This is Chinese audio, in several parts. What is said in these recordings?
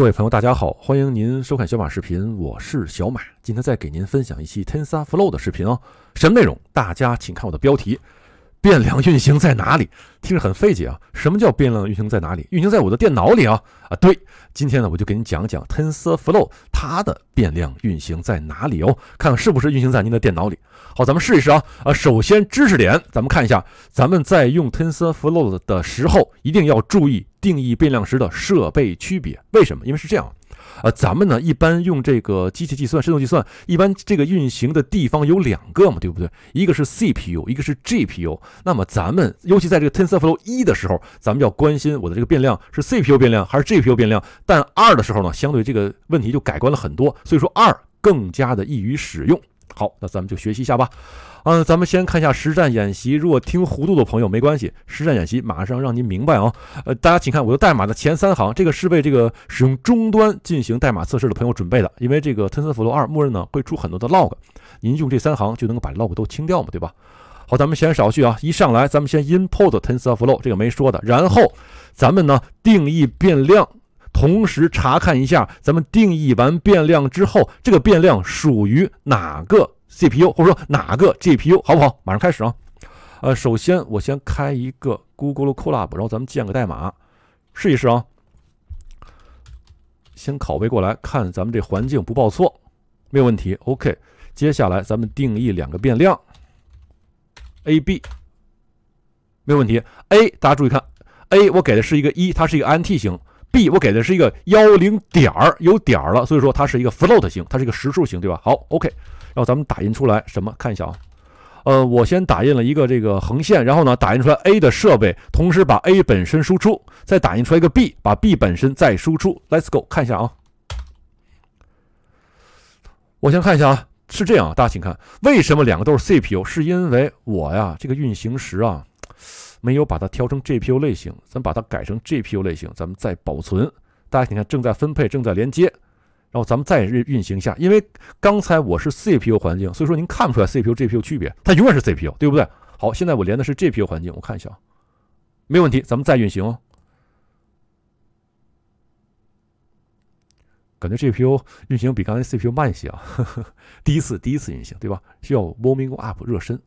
各位朋友，大家好，欢迎您收看小马视频，我是小马。今天再给您分享一期 TensorFlow 的视频哦。什么内容？大家请看我的标题：变量运行在哪里？听着很费解啊，什么叫变量运行在哪里？运行在我的电脑里啊？啊，对，今天呢，我就给您讲讲 TensorFlow 它的变量运行在哪里哦，看看是不是运行在您的电脑里。好，咱们试一试啊啊，首先知识点，咱们看一下，咱们在用 TensorFlow 的时候一定要注意。定义变量时的设备区别，为什么？因为是这样，呃，咱们呢一般用这个机器计算、深度计算，一般这个运行的地方有两个嘛，对不对？一个是 CPU，一个是 GPU。那么咱们尤其在这个 TensorFlow 一的时候，咱们要关心我的这个变量是 CPU 变量还是 GPU 变量。但二的时候呢，相对这个问题就改观了很多，所以说二更加的易于使用。好，那咱们就学习一下吧。嗯，咱们先看一下实战演习。如果听糊涂的朋友没关系，实战演习马上让您明白啊。呃，大家请看我的代码的前三行，这个是为这个使用终端进行代码测试的朋友准备的，因为这个 TensorFlow 二默认呢会出很多的 log，您用这三行就能够把 log 都清掉嘛，对吧？好，咱们先少叙啊，一上来咱们先 import TensorFlow 这个没说的，然后咱们呢定义变量。同时查看一下，咱们定义完变量之后，这个变量属于哪个 CPU 或者说哪个 GPU，好不好？马上开始啊！呃，首先我先开一个 Google Colab，然后咱们建个代码，试一试啊。先拷贝过来，看咱们这环境不报错，没有问题。OK，接下来咱们定义两个变量，a、b，没有问题。a，大家注意看，a，我给的是一个一，它是一个 int 型。b 我给的是一个幺零点儿，有点儿了，所以说它是一个 float 型，它是一个实数型，对吧？好，OK，然后咱们打印出来什么？看一下啊，呃，我先打印了一个这个横线，然后呢，打印出来 a 的设备，同时把 a 本身输出，再打印出来一个 b，把 b 本身再输出。Let's go，看一下啊，我先看一下啊，是这样啊，大家请看，为什么两个都是 CPU？是因为我呀，这个运行时啊。没有把它调成 GPU 类型，咱把它改成 GPU 类型，咱们再保存。大家看看，正在分配，正在连接，然后咱们再运行一下。因为刚才我是 CPU 环境，所以说您看不出来 CPU、GPU 区别，它永远是 CPU，对不对？好，现在我连的是 GPU 环境，我看一下，没问题。咱们再运行，感觉 GPU 运行比刚才 CPU 慢一些啊。第一次，第一次运行，对吧？需要 warming up 热身。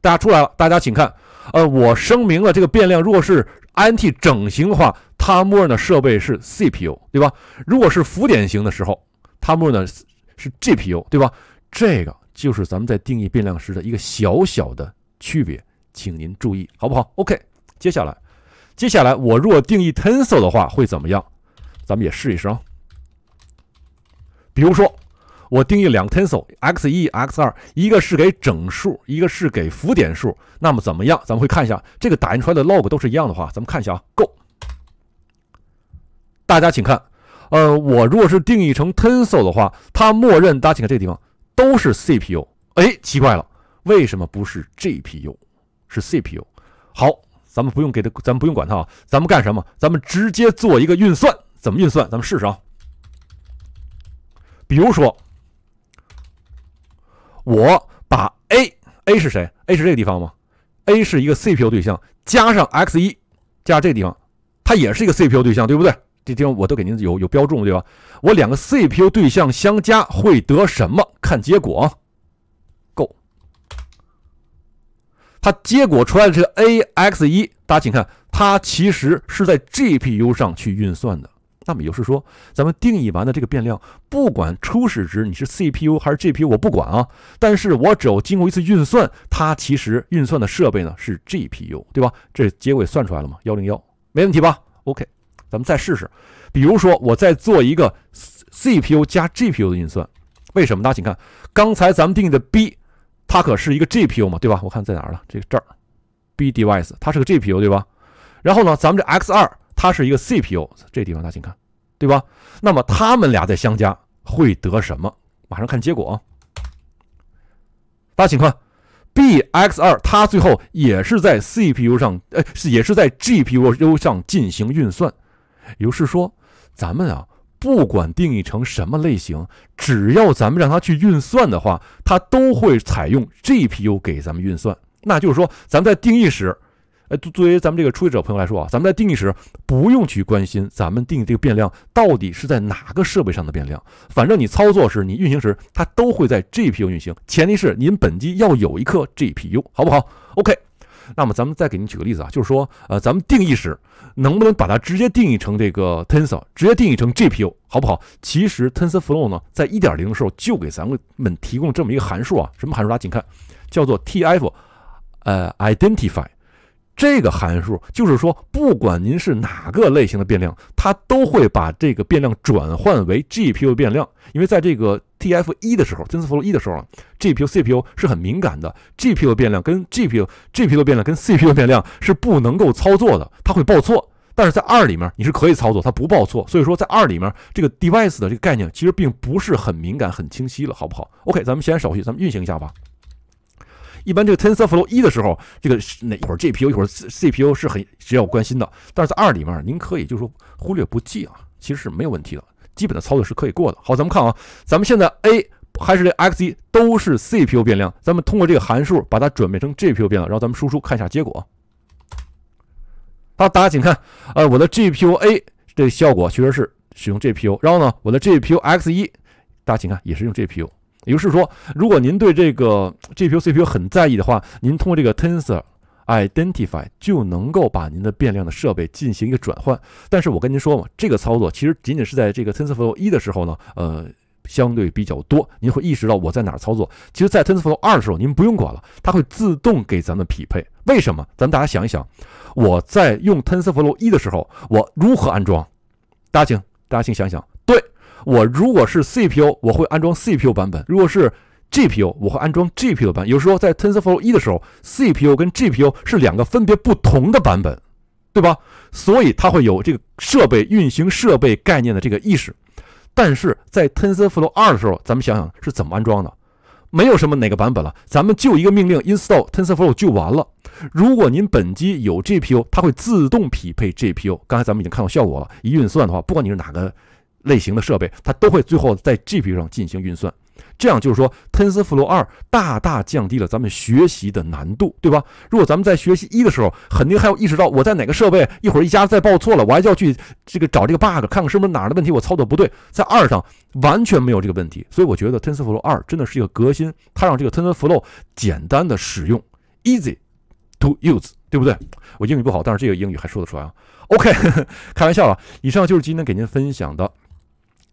大家出来了，大家请看，呃，我声明了这个变量，如果是 int 整型的话，它默认的设备是 CPU，对吧？如果是浮点型的时候，它默认的是 GPU，对吧？这个就是咱们在定义变量时的一个小小的区别，请您注意，好不好？OK，接下来，接下来我若定义 tensor 的话会怎么样？咱们也试一试啊，比如说。我定义两个 tensor x 一 x 二，一个是给整数，一个是给浮点数。那么怎么样？咱们会看一下这个打印出来的 log 都是一样的话，咱们看一下啊。Go，大家请看，呃，我如果是定义成 tensor 的话，它默认大家请看这个地方都是 CPU。哎，奇怪了，为什么不是 GPU，是 CPU？好，咱们不用给它，咱们不用管它啊。咱们干什么？咱们直接做一个运算，怎么运算？咱们试试啊。比如说。我把 a a 是谁？a 是这个地方吗？a 是一个 CPU 对象，加上 x1 加这个地方，它也是一个 CPU 对象，对不对？这地方我都给您有有标注，对吧？我两个 CPU 对象相加会得什么？看结果，够。它结果出来的这个 a x1，大家请看，它其实是在 GPU 上去运算的。那么也就是说，咱们定义完的这个变量，不管初始值你是 CPU 还是 GPU，我不管啊。但是我只要经过一次运算，它其实运算的设备呢是 GPU，对吧？这结果算出来了吗？幺零幺，没问题吧？OK，咱们再试试。比如说，我再做一个 CPU 加 GPU 的运算，为什么？大家请看，刚才咱们定义的 b，它可是一个 GPU 嘛，对吧？我看在哪儿了？这这儿，b device，它是个 GPU，对吧？然后呢，咱们这 x 二。它是一个 CPU，这地方大家请看，对吧？那么它们俩在相加会得什么？马上看结果。啊！大家请看，b x 二，它最后也是在 CPU 上，呃，是也是在 GPU 上进行运算。也就是说，咱们啊，不管定义成什么类型，只要咱们让它去运算的话，它都会采用 GPU 给咱们运算。那就是说，咱们在定义时。哎，作作为咱们这个初学者朋友来说啊，咱们在定义时不用去关心咱们定这个变量到底是在哪个设备上的变量，反正你操作时、你运行时，它都会在 GPU 运行。前提是您本机要有一颗 GPU，好不好？OK。那么咱们再给您举个例子啊，就是说，呃，咱们定义时能不能把它直接定义成这个 Tensor，直接定义成 GPU，好不好？其实 TensorFlow 呢，在1.0的时候就给咱们们提供这么一个函数啊，什么函数大家请看，叫做 TF 呃 identify。这个函数就是说，不管您是哪个类型的变量，它都会把这个变量转换为 GPU 变量。因为在这个 TF 一的时候，TensorFlow 一的时候啊 g p u CPU 是很敏感的。GPU 变量跟 GPU、GPU 变量跟 CPU 变量是不能够操作的，它会报错。但是在二里面你是可以操作，它不报错。所以说在二里面这个 device 的这个概念其实并不是很敏感、很清晰了，好不好？OK，咱们先熟悉，咱们运行一下吧。一般这个 TensorFlow 一的时候，这个哪一会儿 GPU 一会儿 CPU 是很需要关心的。但是在二里面，您可以就说忽略不计啊，其实是没有问题的，基本的操作是可以过的。好，咱们看啊，咱们现在 a 还是这 x 一都是 CPU 变量，咱们通过这个函数把它转变成 GPU 变量，然后咱们输出看一下结果。好，大家请看，呃，我的 GPU a 这个效果确实是使用 GPU，然后呢，我的 GPU x 一，大家请看也是用 GPU。也就是说，如果您对这个 GPU CPU 很在意的话，您通过这个 Tensor Identify 就能够把您的变量的设备进行一个转换。但是我跟您说嘛，这个操作其实仅仅是在这个 TensorFlow 一的时候呢，呃，相对比较多，您会意识到我在哪操作。其实，在 TensorFlow 二的时候，您不用管了，它会自动给咱们匹配。为什么？咱们大家想一想，我在用 TensorFlow 一的时候，我如何安装？大家请，大家请想想。我如果是 CPU，我会安装 CPU 版本；如果是 GPU，我会安装 GPU 版。有时候在 TensorFlow 一的时候，CPU 跟 GPU 是两个分别不同的版本，对吧？所以它会有这个设备运行设备概念的这个意识。但是在 TensorFlow 二的时候，咱们想想是怎么安装的？没有什么哪个版本了，咱们就一个命令 install TensorFlow 就完了。如果您本机有 GPU，它会自动匹配 GPU。刚才咱们已经看到效果了，一运算的话，不管你是哪个。类型的设备，它都会最后在 GPU 上进行运算，这样就是说，TensorFlow 二大大降低了咱们学习的难度，对吧？如果咱们在学习一的时候，肯定还要意识到我在哪个设备，一会儿一家再报错了，我还就要去这个找这个 bug，看看是不是哪儿的问题，我操作不对。在二上完全没有这个问题，所以我觉得 TensorFlow 二真的是一个革新，它让这个 TensorFlow 简单的使用，easy to use，对不对？我英语不好，但是这个英语还说得出来啊。OK，开玩笑了。以上就是今天给您分享的。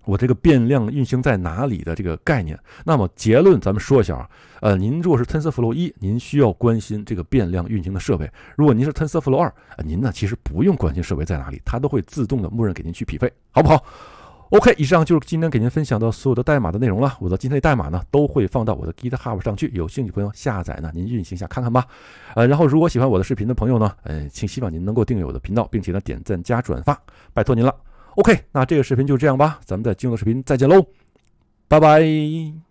我这个变量运行在哪里的这个概念，那么结论咱们说一下啊，呃，您如果是 TensorFlow 一，您需要关心这个变量运行的设备；如果您是 TensorFlow 二，您呢其实不用关心设备在哪里，它都会自动的默认给您去匹配，好不好？OK，以上就是今天给您分享的所有的代码的内容了。我的今天代码呢都会放到我的 GitHub 上去，有兴趣朋友下载呢，您运行一下看看吧。呃，然后如果喜欢我的视频的朋友呢，呃，请希望您能够订阅我的频道，并且呢点赞加转发，拜托您了。OK，那这个视频就这样吧，咱们在今后的视频再见喽，拜拜。